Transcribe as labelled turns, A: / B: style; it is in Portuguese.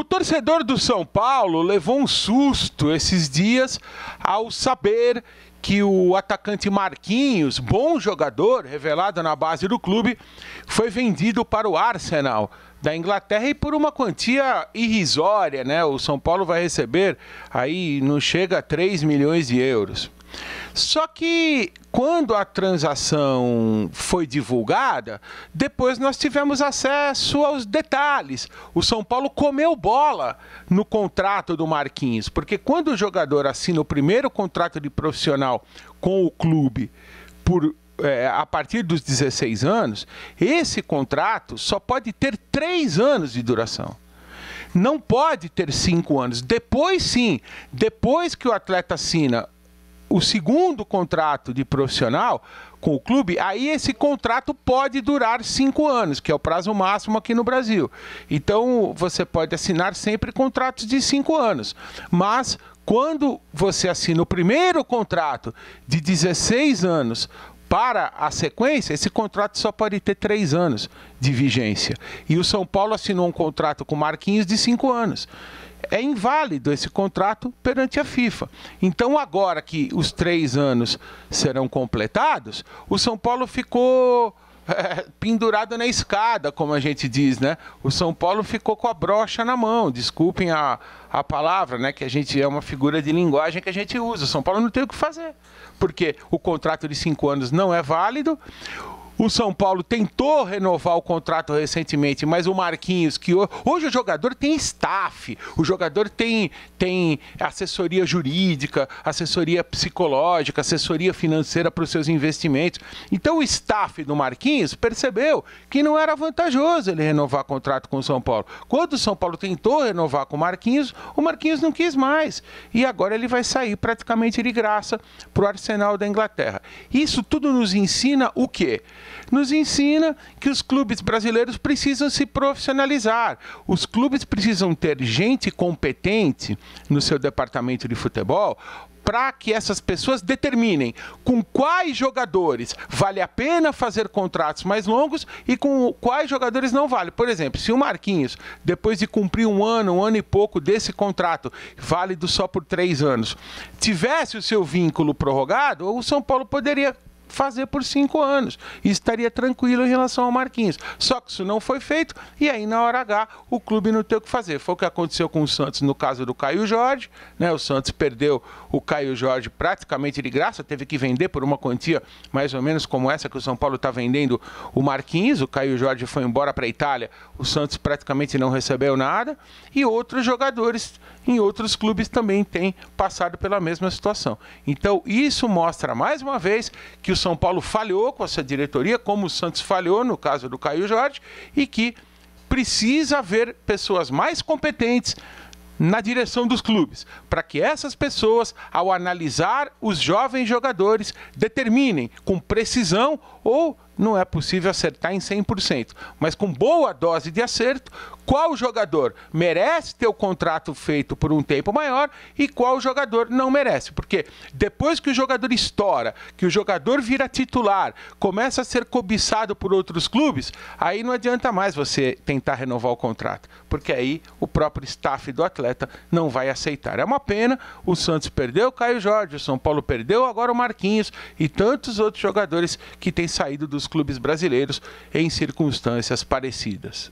A: O torcedor do São Paulo levou um susto esses dias ao saber que o atacante Marquinhos, bom jogador, revelado na base do clube, foi vendido para o Arsenal da Inglaterra e por uma quantia irrisória, né? O São Paulo vai receber aí não chega a 3 milhões de euros. Só que quando a transação foi divulgada, depois nós tivemos acesso aos detalhes. O São Paulo comeu bola no contrato do Marquinhos, porque quando o jogador assina o primeiro contrato de profissional com o clube por é, a partir dos 16 anos, esse contrato só pode ter três anos de duração não pode ter cinco anos. Depois sim, depois que o atleta assina o segundo contrato de profissional com o clube, aí esse contrato pode durar cinco anos, que é o prazo máximo aqui no Brasil. Então você pode assinar sempre contratos de cinco anos, mas quando você assina o primeiro contrato de 16 anos para a sequência, esse contrato só pode ter três anos de vigência. E o São Paulo assinou um contrato com Marquinhos de cinco anos é inválido esse contrato perante a FIFA. Então, agora que os três anos serão completados, o São Paulo ficou. É, pendurado na escada, como a gente diz, né? O São Paulo ficou com a brocha na mão, desculpem a, a palavra, né? Que a gente é uma figura de linguagem que a gente usa. O São Paulo não tem o que fazer, porque o contrato de cinco anos não é válido, o São Paulo tentou renovar o contrato recentemente, mas o Marquinhos, que hoje o jogador tem staff, o jogador tem, tem assessoria jurídica, assessoria psicológica, assessoria financeira para os seus investimentos. Então o staff do Marquinhos percebeu que não era vantajoso ele renovar contrato com o São Paulo. Quando o São Paulo tentou renovar com o Marquinhos, o Marquinhos não quis mais. E agora ele vai sair praticamente de graça para o Arsenal da Inglaterra. Isso tudo nos ensina o quê? nos ensina que os clubes brasileiros precisam se profissionalizar. Os clubes precisam ter gente competente no seu departamento de futebol para que essas pessoas determinem com quais jogadores vale a pena fazer contratos mais longos e com quais jogadores não vale. Por exemplo, se o Marquinhos, depois de cumprir um ano, um ano e pouco desse contrato, válido só por três anos, tivesse o seu vínculo prorrogado, o São Paulo poderia fazer por cinco anos. E estaria tranquilo em relação ao Marquinhos. Só que isso não foi feito e aí na hora H o clube não tem o que fazer. Foi o que aconteceu com o Santos no caso do Caio Jorge. Né? O Santos perdeu o Caio Jorge praticamente de graça, teve que vender por uma quantia mais ou menos como essa que o São Paulo está vendendo o Marquinhos. O Caio Jorge foi embora para a Itália, o Santos praticamente não recebeu nada. E outros jogadores em outros clubes também têm passado pela mesma situação. Então isso mostra mais uma vez que o são Paulo falhou com essa diretoria, como o Santos falhou no caso do Caio Jorge, e que precisa haver pessoas mais competentes na direção dos clubes, para que essas pessoas, ao analisar os jovens jogadores, determinem com precisão ou não é possível acertar em 100%, mas com boa dose de acerto, qual jogador merece ter o contrato feito por um tempo maior e qual jogador não merece. Porque depois que o jogador estoura, que o jogador vira titular, começa a ser cobiçado por outros clubes, aí não adianta mais você tentar renovar o contrato, porque aí o próprio staff do atleta não vai aceitar. É uma pena, o Santos perdeu o Caio Jorge, o São Paulo perdeu agora o Marquinhos e tantos outros jogadores que têm saído dos clubes brasileiros em circunstâncias parecidas.